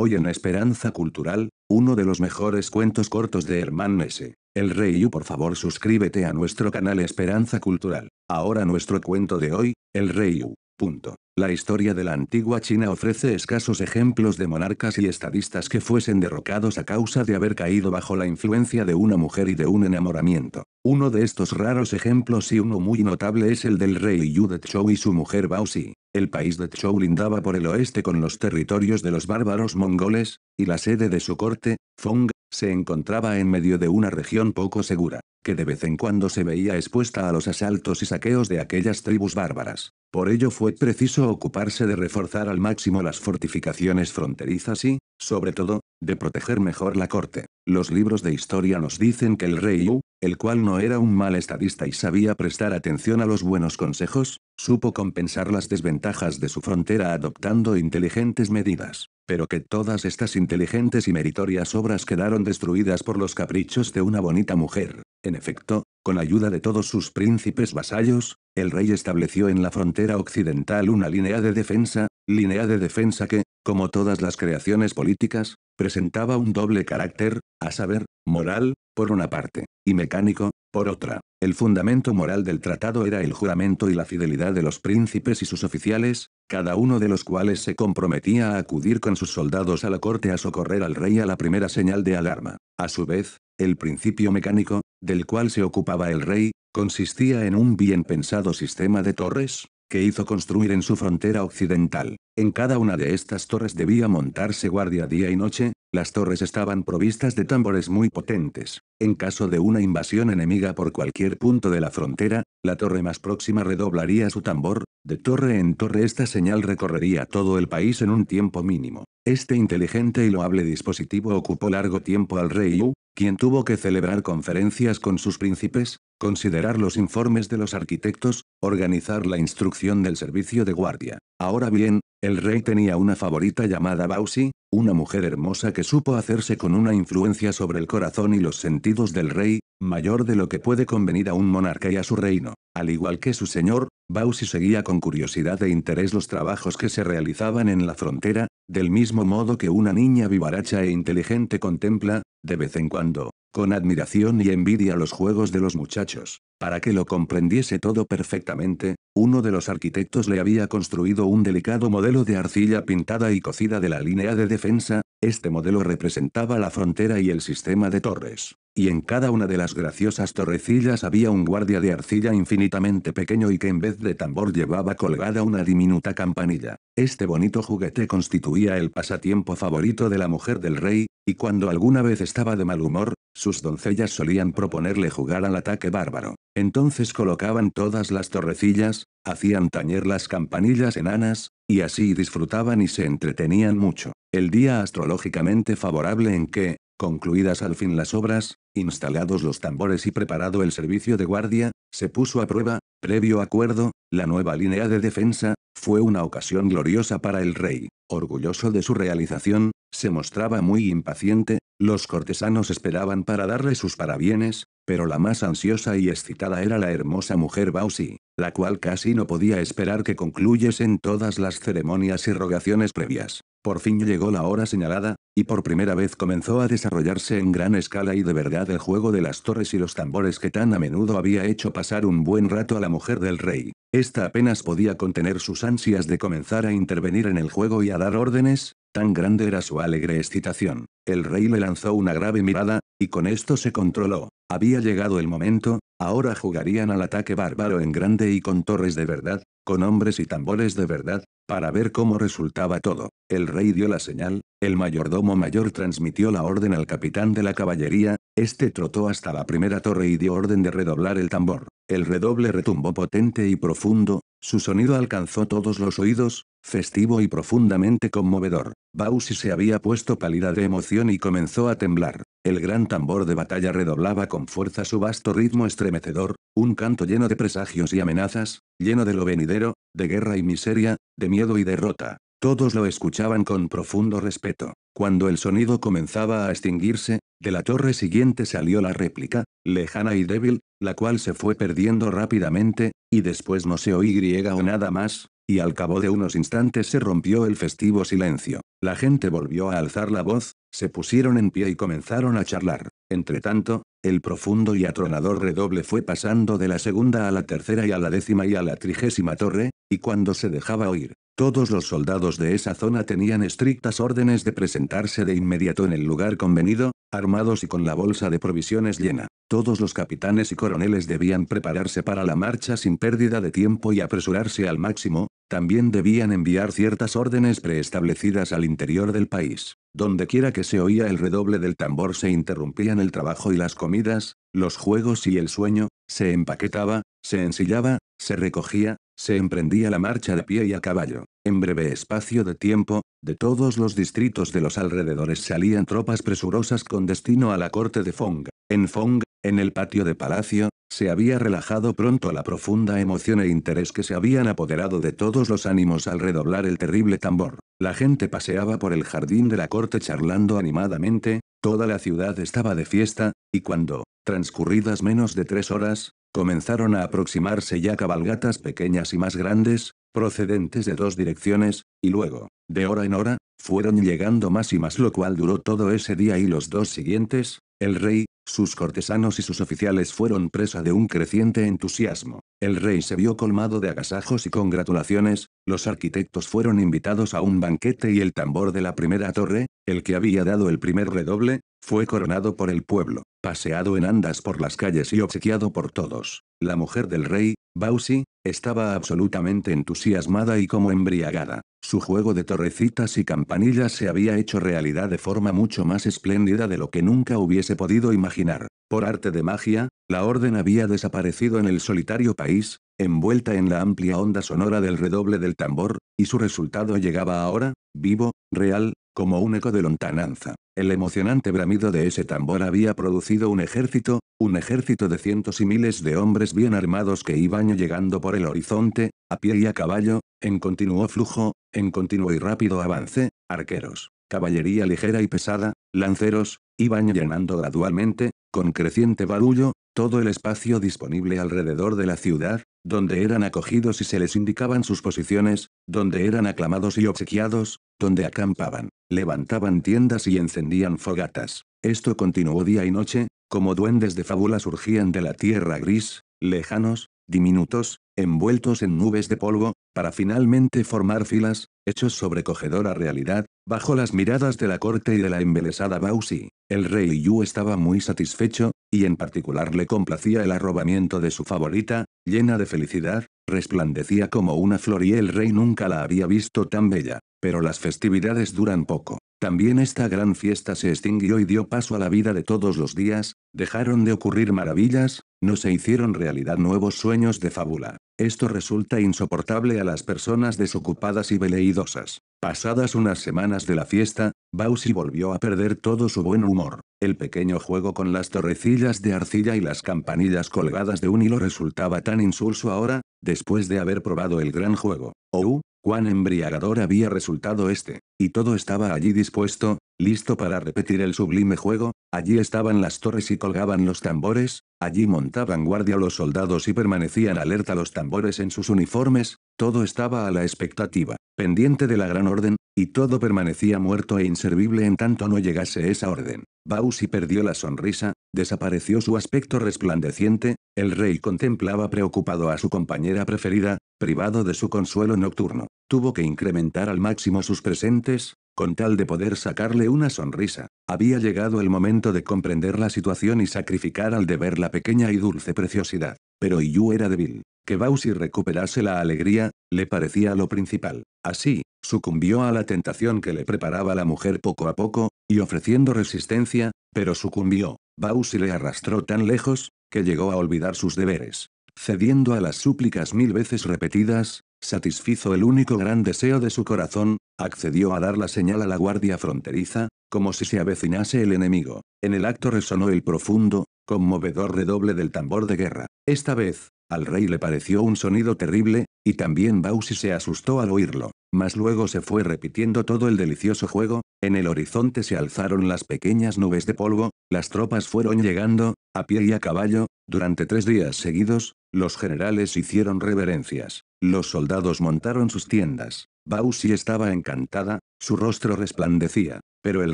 Hoy en Esperanza Cultural, uno de los mejores cuentos cortos de Herman Mese. El Rey Yu por favor suscríbete a nuestro canal Esperanza Cultural. Ahora nuestro cuento de hoy, El Rey Yu. Punto. La historia de la antigua China ofrece escasos ejemplos de monarcas y estadistas que fuesen derrocados a causa de haber caído bajo la influencia de una mujer y de un enamoramiento. Uno de estos raros ejemplos y uno muy notable es el del rey Yu de Chou y su mujer Bao Si. El país de Chou lindaba por el oeste con los territorios de los bárbaros mongoles, y la sede de su corte, Fong, se encontraba en medio de una región poco segura, que de vez en cuando se veía expuesta a los asaltos y saqueos de aquellas tribus bárbaras. Por ello fue preciso ocuparse de reforzar al máximo las fortificaciones fronterizas y, sobre todo, de proteger mejor la corte. Los libros de historia nos dicen que el rey Yu, el cual no era un mal estadista y sabía prestar atención a los buenos consejos, supo compensar las desventajas de su frontera adoptando inteligentes medidas, pero que todas estas inteligentes y meritorias obras quedaron destruidas por los caprichos de una bonita mujer. En efecto, con ayuda de todos sus príncipes vasallos, el rey estableció en la frontera occidental una línea de defensa, línea de defensa que, como todas las creaciones políticas, presentaba un doble carácter, a saber, moral, por una parte, y mecánico, por otra. El fundamento moral del tratado era el juramento y la fidelidad de los príncipes y sus oficiales, cada uno de los cuales se comprometía a acudir con sus soldados a la corte a socorrer al rey a la primera señal de alarma. A su vez, el principio mecánico, del cual se ocupaba el rey, consistía en un bien pensado sistema de torres, que hizo construir en su frontera occidental. En cada una de estas torres debía montarse guardia día y noche, las torres estaban provistas de tambores muy potentes. En caso de una invasión enemiga por cualquier punto de la frontera, la torre más próxima redoblaría su tambor, de torre en torre esta señal recorrería todo el país en un tiempo mínimo. Este inteligente y loable dispositivo ocupó largo tiempo al rey Yu, quien tuvo que celebrar conferencias con sus príncipes, considerar los informes de los arquitectos, Organizar la instrucción del servicio de guardia. Ahora bien, el rey tenía una favorita llamada Bausi, una mujer hermosa que supo hacerse con una influencia sobre el corazón y los sentidos del rey, mayor de lo que puede convenir a un monarca y a su reino. Al igual que su señor, Bausi seguía con curiosidad e interés los trabajos que se realizaban en la frontera, del mismo modo que una niña vivaracha e inteligente contempla, de vez en cuando, con admiración y envidia los juegos de los muchachos. Para que lo comprendiese todo perfectamente, uno de los arquitectos le había construido un delicado modelo de arcilla pintada y cocida de la línea de defensa, este modelo representaba la frontera y el sistema de torres y en cada una de las graciosas torrecillas había un guardia de arcilla infinitamente pequeño y que en vez de tambor llevaba colgada una diminuta campanilla. Este bonito juguete constituía el pasatiempo favorito de la mujer del rey, y cuando alguna vez estaba de mal humor, sus doncellas solían proponerle jugar al ataque bárbaro. Entonces colocaban todas las torrecillas, hacían tañer las campanillas enanas, y así disfrutaban y se entretenían mucho. El día astrológicamente favorable en que, Concluidas al fin las obras, instalados los tambores y preparado el servicio de guardia, se puso a prueba, previo acuerdo, la nueva línea de defensa, fue una ocasión gloriosa para el rey. Orgulloso de su realización, se mostraba muy impaciente, los cortesanos esperaban para darle sus parabienes, pero la más ansiosa y excitada era la hermosa mujer Bausi, la cual casi no podía esperar que concluyesen todas las ceremonias y rogaciones previas. Por fin llegó la hora señalada, y por primera vez comenzó a desarrollarse en gran escala y de verdad el juego de las torres y los tambores que tan a menudo había hecho pasar un buen rato a la mujer del rey. Esta apenas podía contener sus ansias de comenzar a intervenir en el juego y a dar órdenes, tan grande era su alegre excitación. El rey le lanzó una grave mirada, y con esto se controló. Había llegado el momento, ahora jugarían al ataque bárbaro en grande y con torres de verdad, con hombres y tambores de verdad, para ver cómo resultaba todo, el rey dio la señal, el mayordomo mayor transmitió la orden al capitán de la caballería, este trotó hasta la primera torre y dio orden de redoblar el tambor. El redoble retumbó potente y profundo, su sonido alcanzó todos los oídos, festivo y profundamente conmovedor. Bausi se había puesto pálida de emoción y comenzó a temblar. El gran tambor de batalla redoblaba con fuerza su vasto ritmo estremecedor, un canto lleno de presagios y amenazas, lleno de lo venidero, de guerra y miseria, de miedo y derrota. Todos lo escuchaban con profundo respeto. Cuando el sonido comenzaba a extinguirse, de la torre siguiente salió la réplica, lejana y débil, la cual se fue perdiendo rápidamente, y después no se oí griega o nada más, y al cabo de unos instantes se rompió el festivo silencio. La gente volvió a alzar la voz, se pusieron en pie y comenzaron a charlar. Entretanto, el profundo y atronador redoble fue pasando de la segunda a la tercera y a la décima y a la trigésima torre, y cuando se dejaba oír, todos los soldados de esa zona tenían estrictas órdenes de presentarse de inmediato en el lugar convenido, armados y con la bolsa de provisiones llena. Todos los capitanes y coroneles debían prepararse para la marcha sin pérdida de tiempo y apresurarse al máximo, también debían enviar ciertas órdenes preestablecidas al interior del país. Dondequiera que se oía el redoble del tambor se interrumpían el trabajo y las comidas, los juegos y el sueño, se empaquetaba, se ensillaba, se recogía, se emprendía la marcha de pie y a caballo. En breve espacio de tiempo, de todos los distritos de los alrededores salían tropas presurosas con destino a la corte de Fong. En Fong, en el patio de palacio, se había relajado pronto la profunda emoción e interés que se habían apoderado de todos los ánimos al redoblar el terrible tambor. La gente paseaba por el jardín de la corte charlando animadamente, toda la ciudad estaba de fiesta, y cuando, transcurridas menos de tres horas, comenzaron a aproximarse ya cabalgatas pequeñas y más grandes, procedentes de dos direcciones, y luego, de hora en hora, fueron llegando más y más lo cual duró todo ese día y los dos siguientes, el rey, sus cortesanos y sus oficiales fueron presa de un creciente entusiasmo. El rey se vio colmado de agasajos y congratulaciones, los arquitectos fueron invitados a un banquete y el tambor de la primera torre, el que había dado el primer redoble, fue coronado por el pueblo, paseado en andas por las calles y obsequiado por todos. La mujer del rey, Bausi, estaba absolutamente entusiasmada y como embriagada. Su juego de torrecitas y campanillas se había hecho realidad de forma mucho más espléndida de lo que nunca hubiese podido imaginar. Por arte de magia, la orden había desaparecido en el solitario país, envuelta en la amplia onda sonora del redoble del tambor, y su resultado llegaba ahora, vivo, real, como un eco de lontananza, el emocionante bramido de ese tambor había producido un ejército, un ejército de cientos y miles de hombres bien armados que iban llegando por el horizonte, a pie y a caballo, en continuo flujo, en continuo y rápido avance, arqueros, caballería ligera y pesada, lanceros, iban llenando gradualmente, con creciente barullo, todo el espacio disponible alrededor de la ciudad, donde eran acogidos y se les indicaban sus posiciones, donde eran aclamados y obsequiados, donde acampaban, levantaban tiendas y encendían fogatas. Esto continuó día y noche, como duendes de fábula surgían de la tierra gris, lejanos, diminutos, envueltos en nubes de polvo, para finalmente formar filas, hechos sobrecogedora realidad, Bajo las miradas de la corte y de la embelesada Bausi, el rey Yu estaba muy satisfecho, y en particular le complacía el arrobamiento de su favorita, llena de felicidad, resplandecía como una flor y el rey nunca la había visto tan bella, pero las festividades duran poco. También esta gran fiesta se extinguió y dio paso a la vida de todos los días, dejaron de ocurrir maravillas, no se hicieron realidad nuevos sueños de fábula. Esto resulta insoportable a las personas desocupadas y veleidosas. Pasadas unas semanas de la fiesta, Bausi volvió a perder todo su buen humor. El pequeño juego con las torrecillas de arcilla y las campanillas colgadas de un hilo resultaba tan insulso ahora, después de haber probado el gran juego. ¡Oh! cuán embriagador había resultado este, y todo estaba allí dispuesto, Listo para repetir el sublime juego, allí estaban las torres y colgaban los tambores, allí montaban guardia los soldados y permanecían alerta los tambores en sus uniformes, todo estaba a la expectativa, pendiente de la gran orden, y todo permanecía muerto e inservible en tanto no llegase esa orden. Bausi perdió la sonrisa, desapareció su aspecto resplandeciente, el rey contemplaba preocupado a su compañera preferida, privado de su consuelo nocturno. Tuvo que incrementar al máximo sus presentes, con tal de poder sacarle una sonrisa. Había llegado el momento de comprender la situación y sacrificar al deber la pequeña y dulce preciosidad. Pero Yu era débil. Que Bausi recuperase la alegría, le parecía lo principal. Así, sucumbió a la tentación que le preparaba la mujer poco a poco, y ofreciendo resistencia, pero sucumbió. Bausi le arrastró tan lejos, que llegó a olvidar sus deberes. Cediendo a las súplicas mil veces repetidas, satisfizo el único gran deseo de su corazón, accedió a dar la señal a la guardia fronteriza, como si se avecinase el enemigo. En el acto resonó el profundo, conmovedor redoble del tambor de guerra. Esta vez, al rey le pareció un sonido terrible, y también Bausi se asustó al oírlo. Mas luego se fue repitiendo todo el delicioso juego, en el horizonte se alzaron las pequeñas nubes de polvo, las tropas fueron llegando, a pie y a caballo, durante tres días seguidos, los generales hicieron reverencias, los soldados montaron sus tiendas, Bausi estaba encantada, su rostro resplandecía, pero el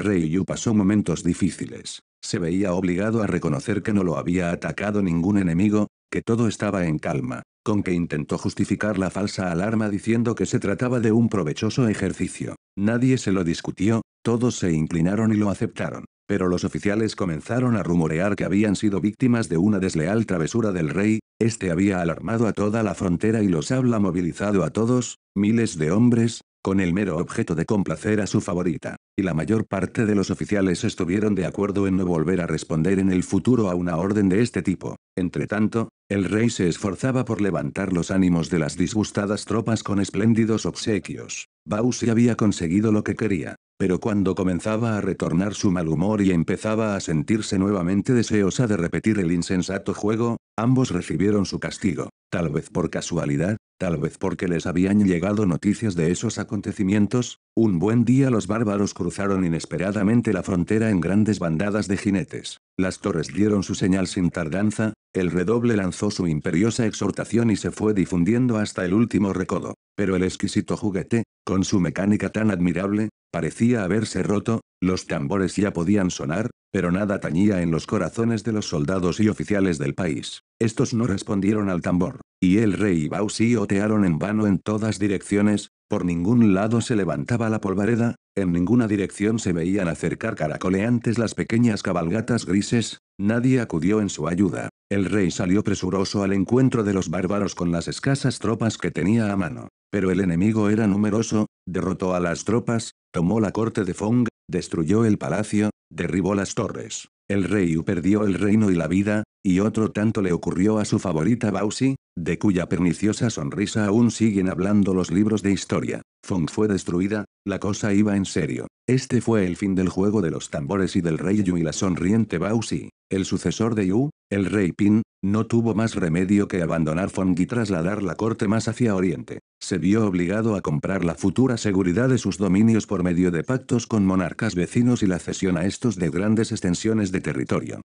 rey Yu pasó momentos difíciles. Se veía obligado a reconocer que no lo había atacado ningún enemigo, que todo estaba en calma, con que intentó justificar la falsa alarma diciendo que se trataba de un provechoso ejercicio. Nadie se lo discutió, todos se inclinaron y lo aceptaron. Pero los oficiales comenzaron a rumorear que habían sido víctimas de una desleal travesura del rey, este había alarmado a toda la frontera y los habla movilizado a todos, miles de hombres, con el mero objeto de complacer a su favorita, y la mayor parte de los oficiales estuvieron de acuerdo en no volver a responder en el futuro a una orden de este tipo. Entretanto, el rey se esforzaba por levantar los ánimos de las disgustadas tropas con espléndidos obsequios. Bausi había conseguido lo que quería, pero cuando comenzaba a retornar su mal humor y empezaba a sentirse nuevamente deseosa de repetir el insensato juego, ambos recibieron su castigo, tal vez por casualidad, tal vez porque les habían llegado noticias de esos acontecimientos, un buen día los bárbaros cruzaron inesperadamente la frontera en grandes bandadas de jinetes. Las torres dieron su señal sin tardanza, el redoble lanzó su imperiosa exhortación y se fue difundiendo hasta el último recodo. Pero el exquisito juguete, con su mecánica tan admirable, parecía haberse roto, los tambores ya podían sonar, pero nada tañía en los corazones de los soldados y oficiales del país. Estos no respondieron al tambor, y el rey y Bausi otearon en vano en todas direcciones, por ningún lado se levantaba la polvareda, en ninguna dirección se veían acercar caracoleantes las pequeñas cabalgatas grises, nadie acudió en su ayuda. El rey salió presuroso al encuentro de los bárbaros con las escasas tropas que tenía a mano. Pero el enemigo era numeroso, derrotó a las tropas, tomó la corte de Fong, destruyó el palacio, derribó las torres, el rey Yu perdió el reino y la vida, y otro tanto le ocurrió a su favorita Bausi, de cuya perniciosa sonrisa aún siguen hablando los libros de historia. Fong fue destruida, la cosa iba en serio. Este fue el fin del juego de los tambores y del rey Yu y la sonriente Bausi. El sucesor de Yu, el rey Pin, no tuvo más remedio que abandonar Fong y trasladar la corte más hacia Oriente. Se vio obligado a comprar la futura seguridad de sus dominios por medio de pactos con monarcas vecinos y la cesión a estos de grandes extensiones de territorio.